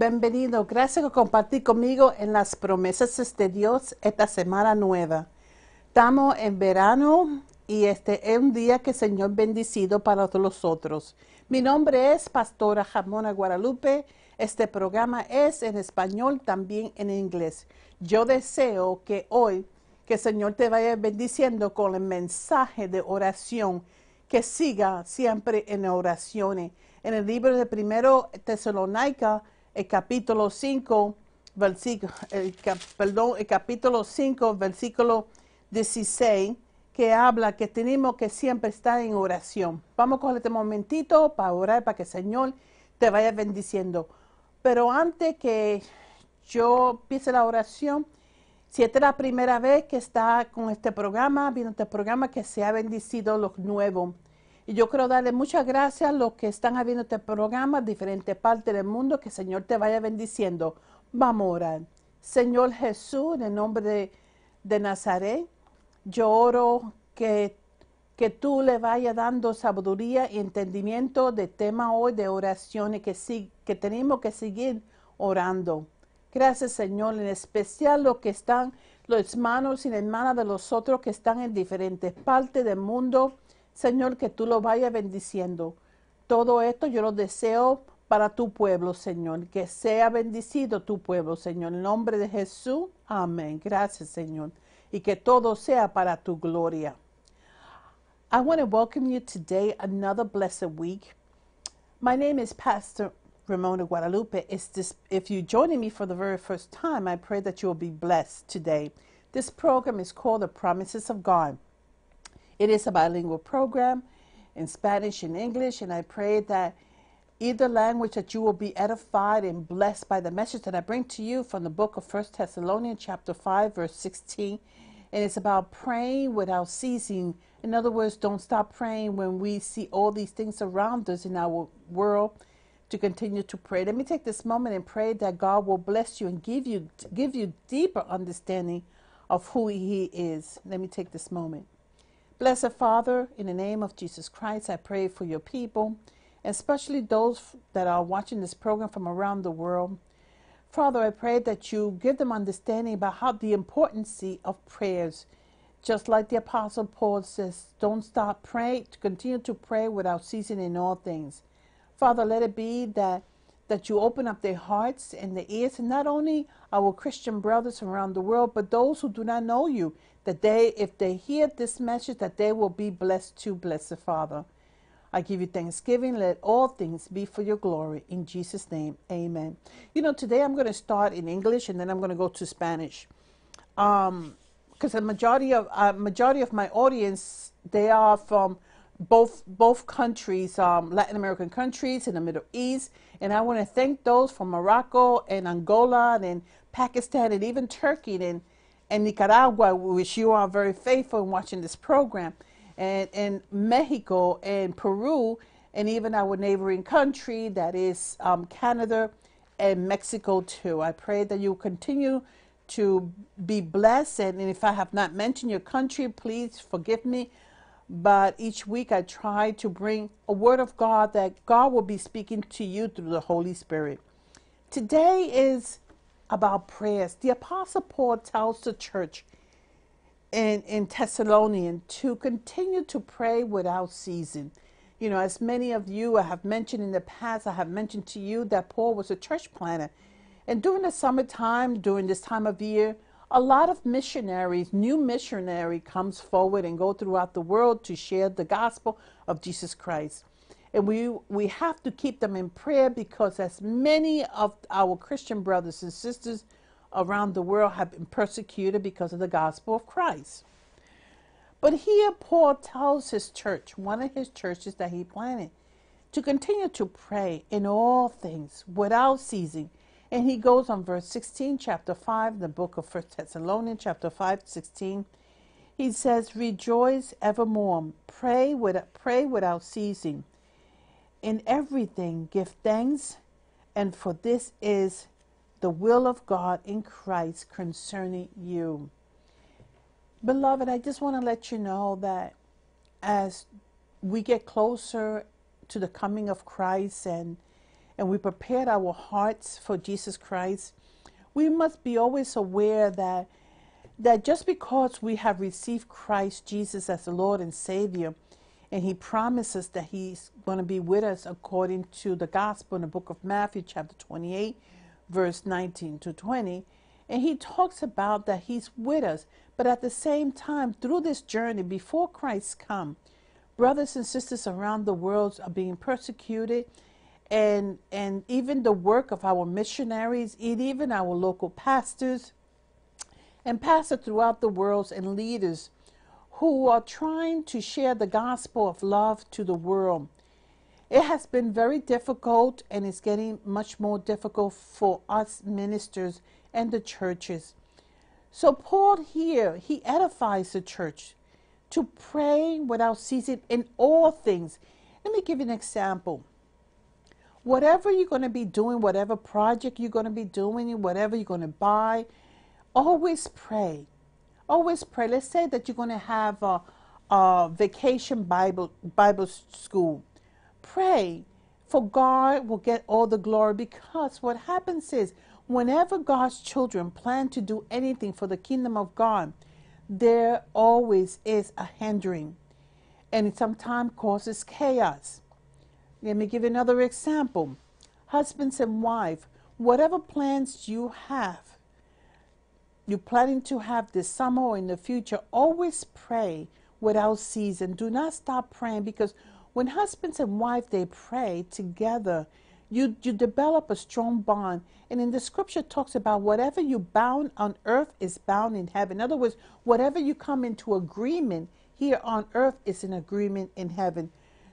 Bienvenido, gracias por compartir conmigo en las promesas de Dios esta semana nueva. Estamos en verano y este es un día que el Señor bendecido para todos los otros. Mi nombre es Pastora Jamona Guadalupe. Este programa es en español, también en inglés. Yo deseo que hoy que el Señor te vaya bendiciendo con el mensaje de oración que siga siempre en oraciones. En el libro de Primero Tesalonica, el capítulo 5, versículo, el capítulo 5, versículo 16, que habla que tenemos que siempre estar en oración. Vamos a coger este momentito para orar, para que el Señor te vaya bendiciendo. Pero antes que yo empiece la oración, si esta es la primera vez que está con este programa, viendo este programa, que se ha bendecido los nuevos y yo quiero darle muchas gracias a los que están viendo este programa, diferentes partes del mundo, que el Señor te vaya bendiciendo. Vamos a orar. Señor Jesús, en el nombre de, Nazaret, yo oro que, que tú le vayas dando sabiduría y entendimiento de tema hoy de oraciones que, sí que tenemos que seguir orando. Gracias, Señor, en especial los que están, los hermanos y hermanas de los otros que están en diferentes partes del mundo Señor, que tú lo vayas bendiciendo. Todo esto yo lo deseo para tu pueblo, Señor. Que sea bendecido tu pueblo, Señor. En nombre de Jesús. Amén. Gracias, Señor. Y que todo sea para tu gloria. I want to welcome you today, another blessed week. My name is Pastor Ramona Guadalupe. if you're joining me for the very first time, I pray that you will be blessed today. This program is called The Promises of God. It is a bilingual program in Spanish and English, and I pray that either language that you will be edified and blessed by the message that I bring to you from the book of First Thessalonians chapter 5 verse 16 and it's about praying without ceasing in other words don't stop praying when we see all these things around us in our world to continue to pray let me take this moment and pray that God will bless you and give you give you deeper understanding of who he is let me take this moment Blessed Father, in the name of Jesus Christ, I pray for your people, especially those that are watching this program from around the world. Father, I pray that you give them understanding about how the importance of prayers. Just like the Apostle Paul says, don't stop praying, continue to pray without ceasing in all things. Father, let it be that that you open up their hearts and their ears, and not only our Christian brothers around the world, but those who do not know you, that they, if they hear this message, that they will be blessed too, blessed Father. I give you thanksgiving. Let all things be for your glory. In Jesus' name, amen. You know, today I'm going to start in English and then I'm going to go to Spanish. Because um, majority of, uh, majority of my audience, they are from both both countries, um, Latin American countries in the Middle East, and I want to thank those from Morocco and Angola and, Pakistan and even Turkey and and Nicaragua, which you are very faithful in watching this program, and and Mexico and Peru, and even our neighboring country that is um, Canada and Mexico too. I pray that you continue to be blessed, and if I have not mentioned your country, please forgive me but each week I try to bring a word of God that God will be speaking to you through the Holy Spirit. Today is about prayers. The Apostle Paul tells the church in, in Thessalonian to continue to pray without ceasing. You know, as many of you I have mentioned in the past, I have mentioned to you that Paul was a church planner. And during the summertime, during this time of year, a lot of missionaries, new missionary comes forward and go throughout the world to share the gospel of Jesus Christ. And we, we have to keep them in prayer because as many of our Christian brothers and sisters around the world have been persecuted because of the gospel of Christ. But here Paul tells his church, one of his churches that he planted, to continue to pray in all things without ceasing and he goes on verse 16, chapter 5, the book of First Thessalonians, chapter 5, 16. He says, Rejoice evermore, pray, with, pray without ceasing. In everything give thanks, and for this is the will of God in Christ concerning you. Beloved, I just want to let you know that as we get closer to the coming of Christ and and we prepared our hearts for Jesus Christ, we must be always aware that that just because we have received Christ Jesus as the Lord and Savior, and He promises that He's going to be with us according to the gospel in the book of Matthew, chapter 28, verse 19 to 20. And He talks about that He's with us, but at the same time, through this journey, before Christ come, brothers and sisters around the world are being persecuted and and even the work of our missionaries even our local pastors and pastors throughout the world and leaders who are trying to share the gospel of love to the world. It has been very difficult and it's getting much more difficult for us ministers and the churches. So Paul here, he edifies the church to pray without ceasing in all things. Let me give you an example whatever you're going to be doing, whatever project you're going to be doing, whatever you're going to buy, always pray. Always pray. Let's say that you're going to have a, a vacation Bible Bible school. Pray, for God will get all the glory because what happens is whenever God's children plan to do anything for the kingdom of God, there always is a hindering and it sometimes causes chaos. Let me give another example. Husbands and wife, whatever plans you have, you're planning to have this summer or in the future, always pray without ceasing. Do not stop praying because when husbands and wife they pray together, you, you develop a strong bond. And in the scripture talks about whatever you bound on earth is bound in heaven. In other words, whatever you come into agreement here on earth is an agreement in heaven.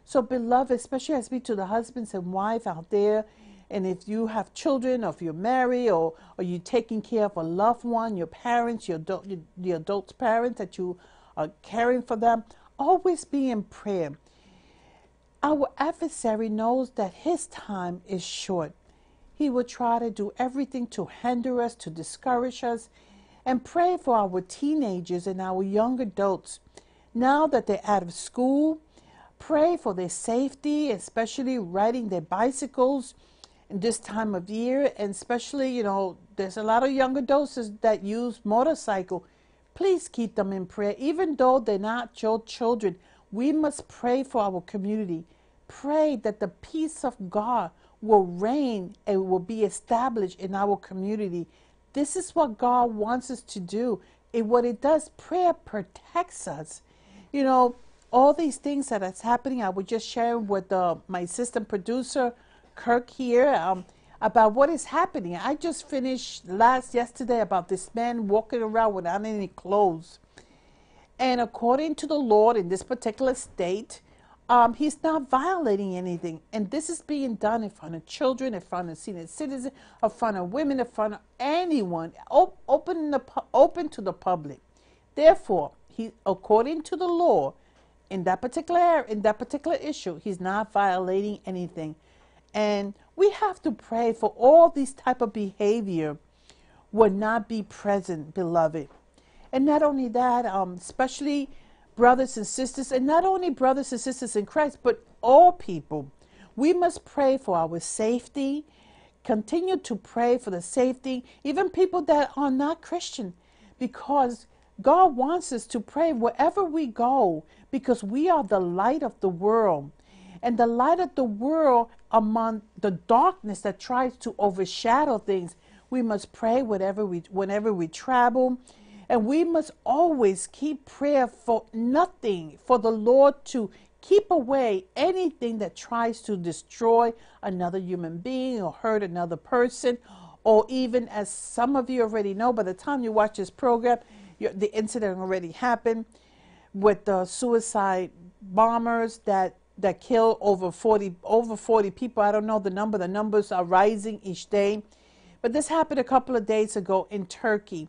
So, beloved, especially I speak to the husbands and wife out there, and if you have children, or if you're married, or, are you're taking care of a loved one, your parents, your adult, your, your adult parents that you are caring for them, always be in prayer. Our adversary knows that his time is short. He will try to do everything to hinder us, to discourage us, and pray for our teenagers and our young adults. Now that they're out of school, Pray for their safety, especially riding their bicycles in this time of year, and especially, you know, there's a lot of young adults that use motorcycle. Please keep them in prayer, even though they're not your children. We must pray for our community. Pray that the peace of God will reign and will be established in our community. This is what God wants us to do. And what it does, prayer protects us. You know, all these things that is happening. I was just sharing with uh, my assistant producer, Kirk here, um, about what is happening. I just finished last yesterday about this man walking around without any clothes. And according to the Lord in this particular state, um, he's not violating anything. And this is being done in front of children, in front of senior citizens, in front of women, in front of anyone, op open, the, open to the public. Therefore, he, according to the law, in that particular in that particular issue he's not violating anything and we have to pray for all these type of behavior would not be present beloved and not only that um, especially brothers and sisters and not only brothers and sisters in christ but all people we must pray for our safety continue to pray for the safety even people that are not christian because God wants us to pray wherever we go because we are the light of the world. And the light of the world among the darkness that tries to overshadow things, we must pray whatever we, whenever we travel. And we must always keep prayer for nothing, for the Lord to keep away anything that tries to destroy another human being or hurt another person. Or even, as some of you already know, by the time you watch this program, the incident already happened with the suicide bombers that that kill over 40 over 40 people. I don't know the number. The numbers are rising each day. But this happened a couple of days ago in Turkey.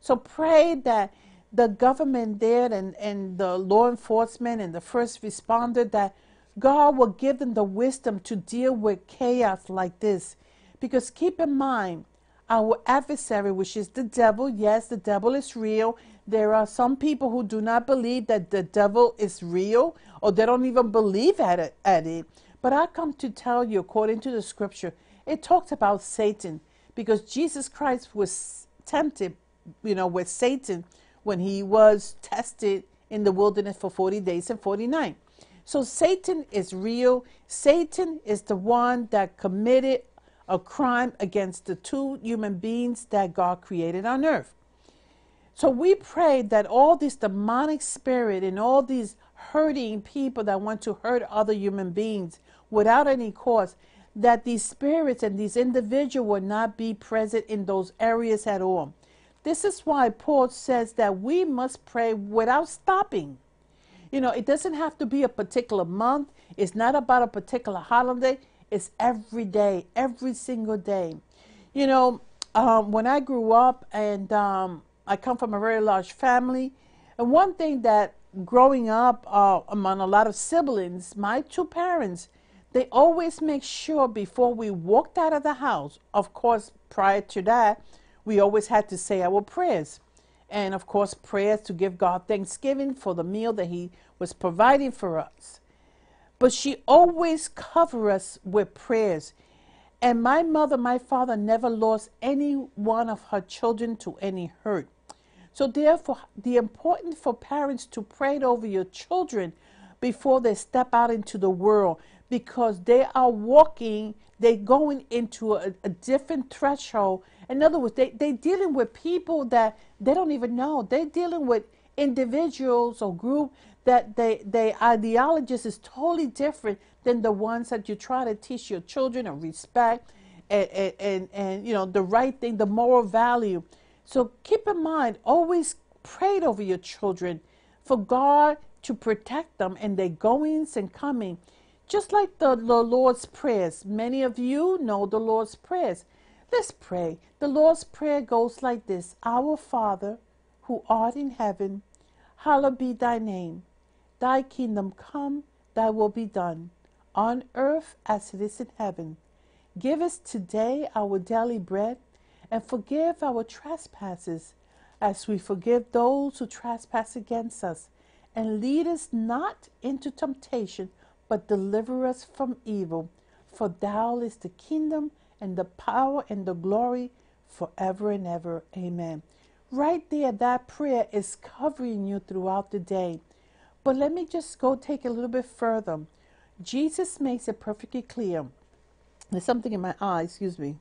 So pray that the government there and, and the law enforcement and the first responder that God will give them the wisdom to deal with chaos like this. Because keep in mind, our adversary, which is the devil. Yes, the devil is real. There are some people who do not believe that the devil is real or they don't even believe at it. At it. But I come to tell you, according to the scripture, it talks about Satan because Jesus Christ was tempted, you know, with Satan when he was tested in the wilderness for 40 days and 49. So Satan is real. Satan is the one that committed a crime against the two human beings that God created on earth. So we pray that all this demonic spirit and all these hurting people that want to hurt other human beings without any cause, that these spirits and these individuals will not be present in those areas at all. This is why Paul says that we must pray without stopping. You know, it doesn't have to be a particular month. It's not about a particular holiday. It's every day, every single day. You know, um, when I grew up, and um, I come from a very large family, and one thing that growing up uh, among a lot of siblings, my two parents, they always make sure before we walked out of the house, of course, prior to that, we always had to say our prayers. And of course, prayers to give God thanksgiving for the meal that He was providing for us. But she always covered us with prayers. And my mother, my father never lost any one of her children to any hurt. So therefore, the importance for parents to pray over your children before they step out into the world because they are walking, they're going into a, a different threshold. In other words, they, they're dealing with people that they don't even know. They're dealing with individuals or group that the their is totally different than the ones that you try to teach your children and respect and, and, and, and you know, the right thing, the moral value. So keep in mind, always pray over your children for God to protect them and their goings and coming. Just like the, the Lord's prayers, many of you know the Lord's prayers. Let's pray. The Lord's prayer goes like this: Our Father, who art in heaven, hallowed be thy name. Thy kingdom come, thy will be done, on earth as it is in heaven. Give us today our daily bread, and forgive our trespasses, as we forgive those who trespass against us. And lead us not into temptation, but deliver us from evil. For thou is the kingdom, and the power, and the glory, forever and ever. Amen. Right there, that prayer is covering you throughout the day. But let me just go take a little bit further. Jesus makes it perfectly clear. There's something in my eye, excuse me.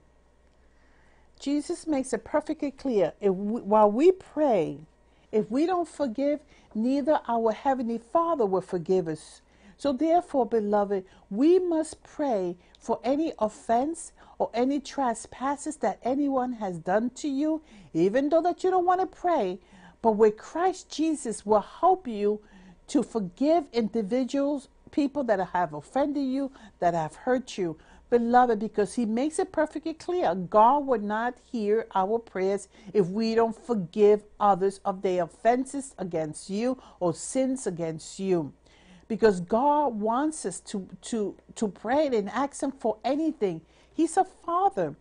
Jesus makes it perfectly clear. If we, while we pray, if we don't forgive, neither our Heavenly Father will forgive us. So, therefore, beloved, we must pray for any offense or any trespasses that anyone has done to you, even though that you don't want to pray. But with Christ Jesus will help you to forgive individuals, people that have offended you, that have hurt you, beloved, because he makes it perfectly clear God would not hear our prayers if we don't forgive others of their offenses against you or sins against you. Because God wants us to, to, to pray and ask Him for anything. He's a father.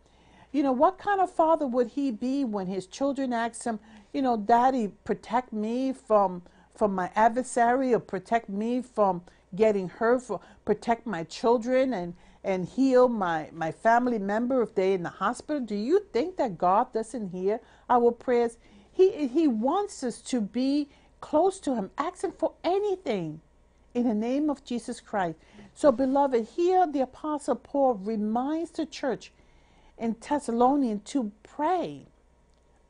You know, what kind of father would He be when His children ask Him, you know, Daddy, protect me from from my adversary or protect me from getting hurt, for, protect my children and, and heal my, my family member if they're in the hospital. Do you think that God doesn't hear our prayers? He, he wants us to be close to Him, ask Him for anything in the name of Jesus Christ. So, beloved, here the Apostle Paul reminds the church in Thessalonians to pray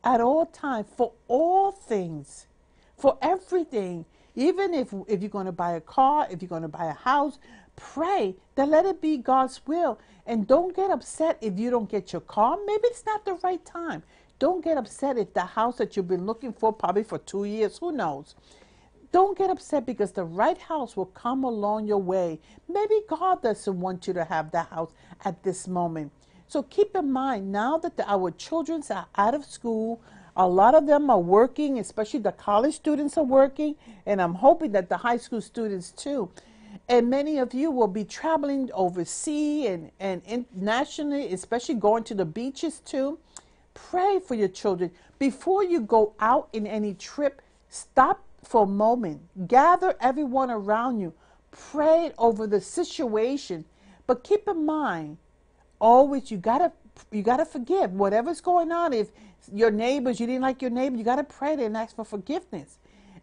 at all times for all things for everything. Even if, if you're going to buy a car, if you're going to buy a house, pray that let it be God's will. And don't get upset if you don't get your car. Maybe it's not the right time. Don't get upset if the house that you've been looking for, probably for two years, who knows? Don't get upset because the right house will come along your way. Maybe God doesn't want you to have the house at this moment. So keep in mind now that the, our children are out of school, a lot of them are working, especially the college students are working, and I'm hoping that the high school students too. And many of you will be traveling overseas and, and internationally, especially going to the beaches too. Pray for your children. Before you go out in any trip, stop for a moment. Gather everyone around you. Pray over the situation. But keep in mind, always you got to you got to forgive whatever's going on. If your neighbors, you didn't like your neighbor, you got to pray and ask for forgiveness.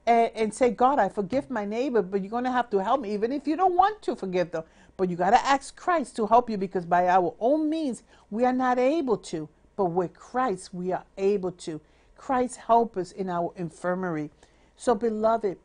And, and, say, God, I forgive my neighbor, but you're going to have to help me, even if you don't want to forgive them. But you got to ask Christ to help you because by our own means, we are not able to. But with Christ, we are able to. Christ help us in our infirmary. So, beloved,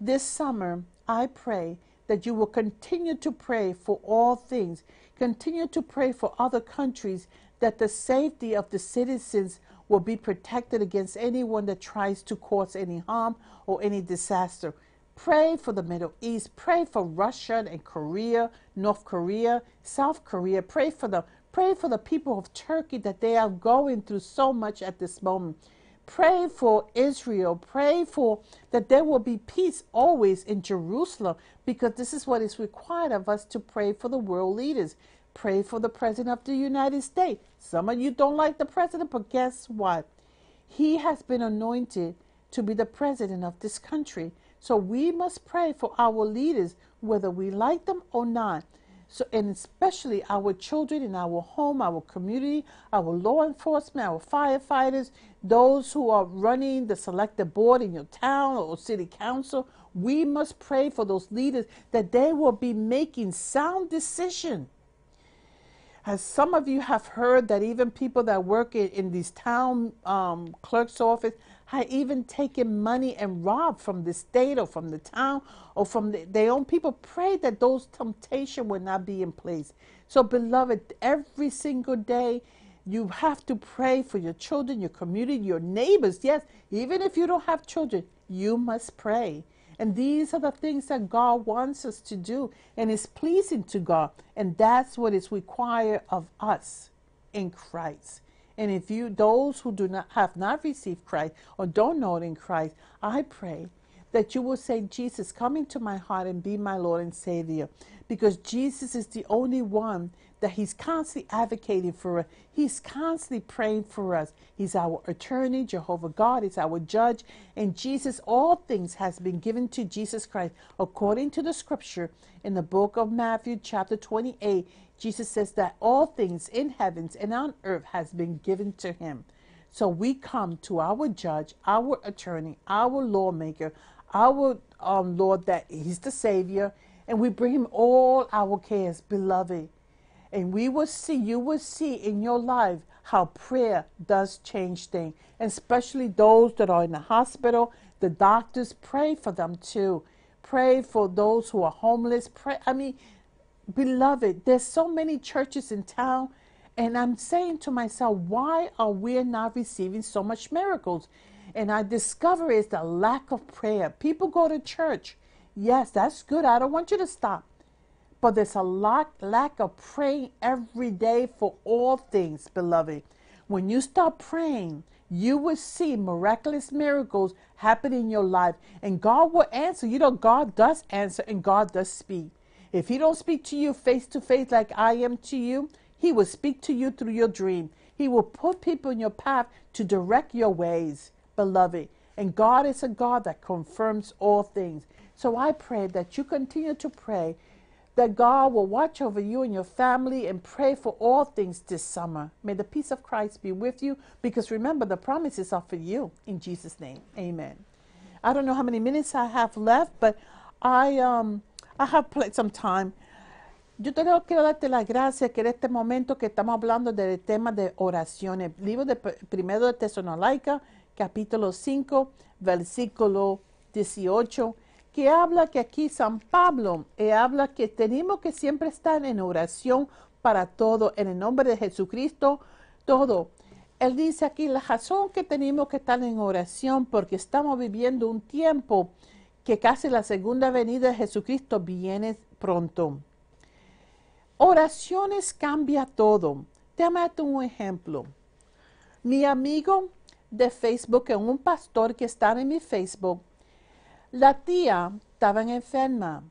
this summer, I pray that you will continue to pray for all things Continue to pray for other countries that the safety of the citizens will be protected against anyone that tries to cause any harm or any disaster. Pray for the Middle East. Pray for Russia and Korea, North Korea, South Korea. Pray for the pray for the people of Turkey that they are going through so much at this moment. Pray for Israel. Pray for that there will be peace always in Jerusalem because this is what is required of us to pray for the world leaders. Pray for the President of the United States. Some of you don't like the President, but guess what? He has been anointed to be the President of this country. So we must pray for our leaders, whether we like them or not. So, and especially our children in our home, our community, our law enforcement, our firefighters, those who are running the selected board in your town or city council, we must pray for those leaders that they will be making sound decision. As some of you have heard that even people that work in, in these town um, clerk's office had even taken money and robbed from the state or from the town or from the, their own people. Pray that those temptation would not be in place. So, beloved, every single day you have to pray for your children, your community, your neighbors. Yes, even if you don't have children, you must pray. And these are the things that God wants us to do and is pleasing to God. And that's what is required of us in Christ. And if you, those who do not have not received Christ or don't know it in Christ, I pray that you will say, Jesus, come into my heart and be my Lord and Savior. Because Jesus is the only one that he's constantly advocating for us. He's constantly praying for us. He's our attorney, Jehovah God is our judge, and Jesus all things has been given to Jesus Christ according to the scripture in the book of Matthew chapter 28. Jesus says that all things in heavens and on earth has been given to him. So we come to our judge, our attorney, our lawmaker, our um, Lord that he's the savior, and we bring him all our cares, beloved. And we will see, you will see in your life how prayer does change things, and especially those that are in the hospital. The doctors pray for them too. Pray for those who are homeless. Pray. I mean, beloved, there's so many churches in town, and I'm saying to myself, why are we not receiving so much miracles? And I discover is the lack of prayer. People go to church. Yes, that's good. I don't want you to stop. But there's a lot, lack of praying every day for all things, beloved. When you start praying, you will see miraculous miracles happen in your life, and God will answer. You know, God does answer and God does speak. If He don't speak to you face to face like I am to you, He will speak to you through your dream. He will put people in your path to direct your ways, beloved. And God is a God that confirms all things. So I pray that you continue to pray that God will watch over you and your family and pray for all things this summer. May the peace of Christ be with you because remember, the promises are for you. In Jesus' name, amen. I don't know how many minutes I have left, but I, um, I have played some time. Yo te quiero, darte las gracias que en este momento que estamos hablando del tema de oraciones. Libro de primero de Tesalónica, capítulo 5, versículo 18 que habla que aquí San Pablo eh, habla que tenemos que siempre estar en oración para todo, en el nombre de Jesucristo, todo. Él dice aquí la razón que tenemos que estar en oración porque estamos viviendo un tiempo que casi la segunda venida de Jesucristo viene pronto. Oraciones cambia todo. te meto un ejemplo. Mi amigo de Facebook, un pastor que está en mi Facebook, la tía estaba enferma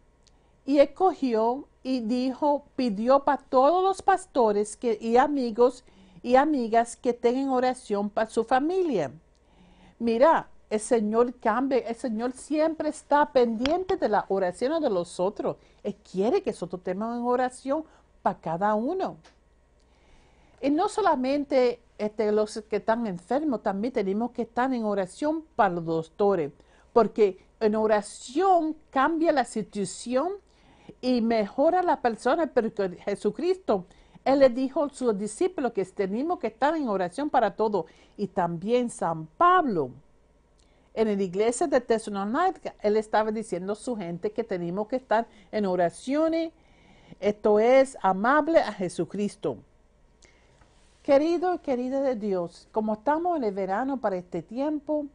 y escogió y dijo, pidió para todos los pastores que, y amigos y amigas que tengan oración para su familia. Mira, el Señor cambia, el Señor siempre está pendiente de la oración de los otros. Él quiere que nosotros tengamos oración para cada uno. Y no solamente este, los que están enfermos, también tenemos que estar en oración para los doctores, porque en oración cambia la situación y mejora la persona, Pero Jesucristo, Él le dijo a sus discípulos que tenemos que estar en oración para todo. Y también San Pablo, en la iglesia de Tesalónica, Él estaba diciendo a su gente que tenemos que estar en oraciones, esto es, amable a Jesucristo. Querido y querida de Dios, como estamos en el verano para este tiempo,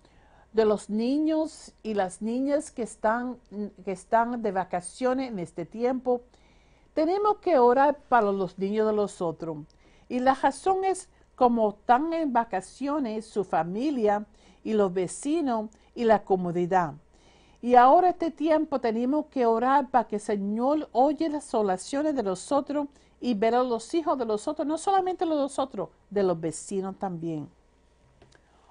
de los niños y las niñas que están, que están de vacaciones en este tiempo, tenemos que orar para los niños de los otros. Y la razón es como están en vacaciones su familia y los vecinos y la comunidad. Y ahora este tiempo tenemos que orar para que el Señor oye las oraciones de los otros y ver a los hijos de los otros, no solamente los de los otros, de los vecinos también.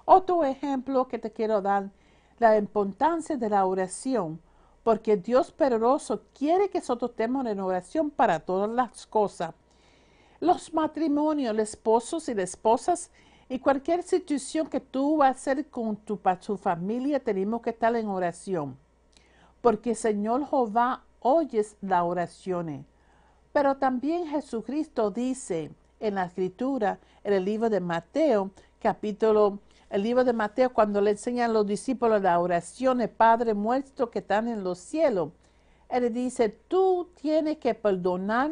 Otro ejemplo que te quiero dar, la importancia de la oración, porque Dios poderoso quiere que nosotros estemos en oración para todas las cosas. Los matrimonios, los esposos y las esposas, y cualquier situación que tú vas a hacer con tu, tu familia, tenemos que estar en oración. Porque Señor Jehová oyes las oraciones. Pero también Jesucristo dice en la escritura, en el libro de Mateo, capítulo el libro de Mateo, cuando le enseñan a los discípulos la oración el Padre nuestro que están en los cielos, él dice, tú tienes que perdonar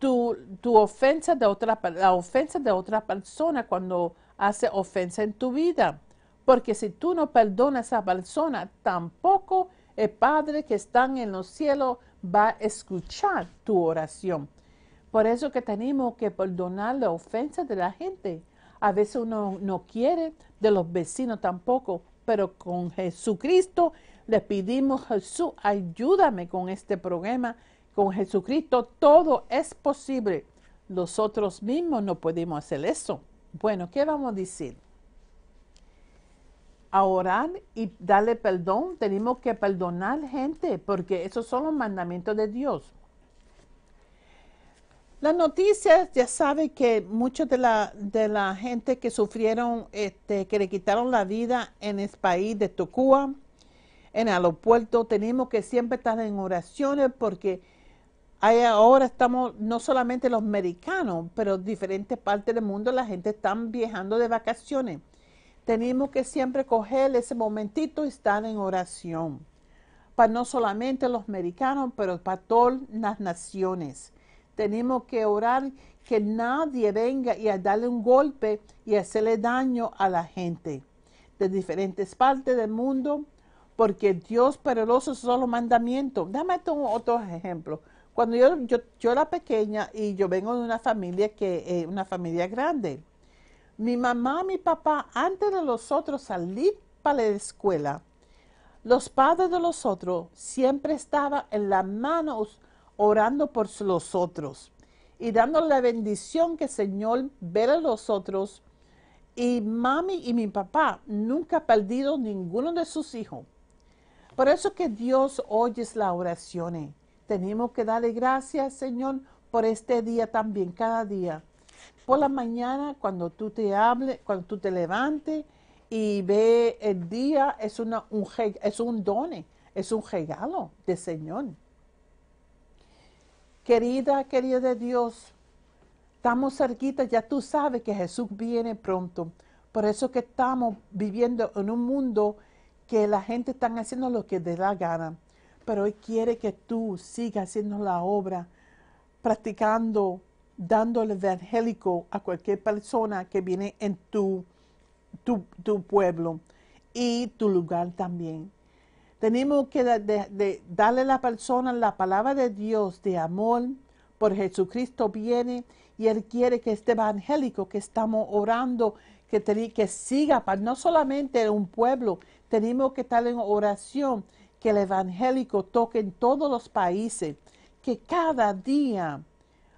tu, tu ofensa de otra, la ofensa de otra persona cuando hace ofensa en tu vida. Porque si tú no perdonas a esa persona, tampoco el Padre que está en los cielos va a escuchar tu oración. Por eso que tenemos que perdonar la ofensa de la gente. A veces uno no quiere de los vecinos tampoco, pero con Jesucristo le pedimos, Jesús, ayúdame con este problema. Con Jesucristo todo es posible. Nosotros mismos no podemos hacer eso. Bueno, ¿qué vamos a decir? A orar y darle perdón, tenemos que perdonar gente, porque esos son los mandamientos de Dios. Las noticias, ya sabe que muchos de la, de la gente que sufrieron, este, que le quitaron la vida en el país de Tokúa, en el aeropuerto, tenemos que siempre estar en oraciones porque ahí ahora estamos, no solamente los americanos, pero diferentes partes del mundo, la gente está viajando de vacaciones. Tenemos que siempre coger ese momentito y estar en oración. Para no solamente los americanos, pero para todas las naciones tenemos que orar que nadie venga y a darle un golpe y hacerle daño a la gente de diferentes partes del mundo, porque Dios poderoso son los mandamientos. Dame otro ejemplo. Cuando yo, yo, era pequeña y yo vengo de una familia que eh, una familia grande, mi mamá, mi papá, antes de los otros salir para la escuela, los padres de los otros siempre estaban en las manos orando por los otros y dando la bendición que Señor vea a los otros. Y mami y mi papá nunca ha perdido ninguno de sus hijos. Por eso que Dios oye las oraciones. Tenemos que darle gracias, Señor, por este día también, cada día. Por la mañana, cuando tú te hables, cuando tú te levantes y ve el día, es, una, un, es un don, es un regalo de Señor. Querida, querida de Dios, estamos cerquita, ya tú sabes que Jesús viene pronto. Por eso que estamos viviendo en un mundo que la gente está haciendo lo que le da gana. Pero Él quiere que tú sigas haciendo la obra, practicando, dando el evangélico a cualquier persona que viene en tu, tu pueblo y tu lugar también. Tenemos que darle a la persona la palabra de Dios de amor, por Jesucristo viene y Él quiere que este evangélico que estamos orando, que, que siga, para, no solamente un pueblo, tenemos que estar en oración, que el evangélico toque en todos los países, que cada día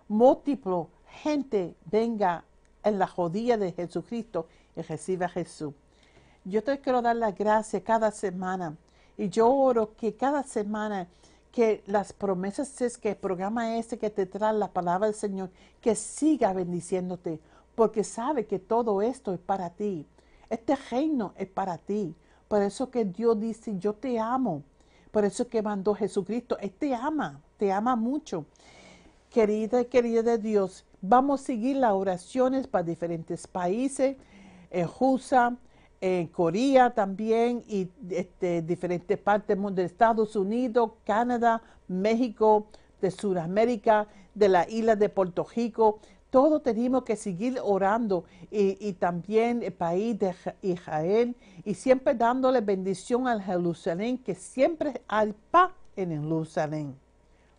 múltiplo gente venga en la jodía de Jesucristo y reciba a Jesús. Yo te quiero dar las gracias cada semana y yo oro que cada semana que las promesas es que el programa este que te trae la palabra del Señor, que siga bendiciéndote, porque sabe que todo esto es para ti. Este reino es para ti. Por eso que Dios dice, yo te amo. Por eso que mandó Jesucristo. Él te ama, te ama mucho. Querida y querida de Dios, vamos a seguir las oraciones para diferentes países, en Jusa, en Corea también y este, diferentes partes del mundo, de Estados Unidos, Canadá, México, de Sudamérica, de la isla de Puerto Rico. Todos tenemos que seguir orando y, también el país de Israel y siempre dándole bendición al Jerusalén, que siempre hay paz en Jerusalén.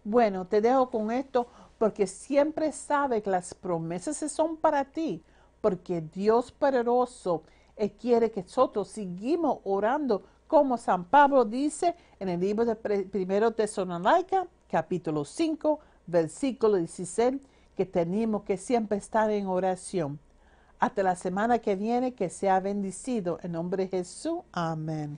Bueno, te dejo con esto porque siempre sabe que las promesas son para ti, porque Dios poderoso él quiere que nosotros sigamos orando como San Pablo dice en el libro de Primero Laica, capítulo 5, versículo 16, que tenemos que siempre estar en oración. Hasta la semana que viene, que sea bendecido. En nombre de Jesús. Amén.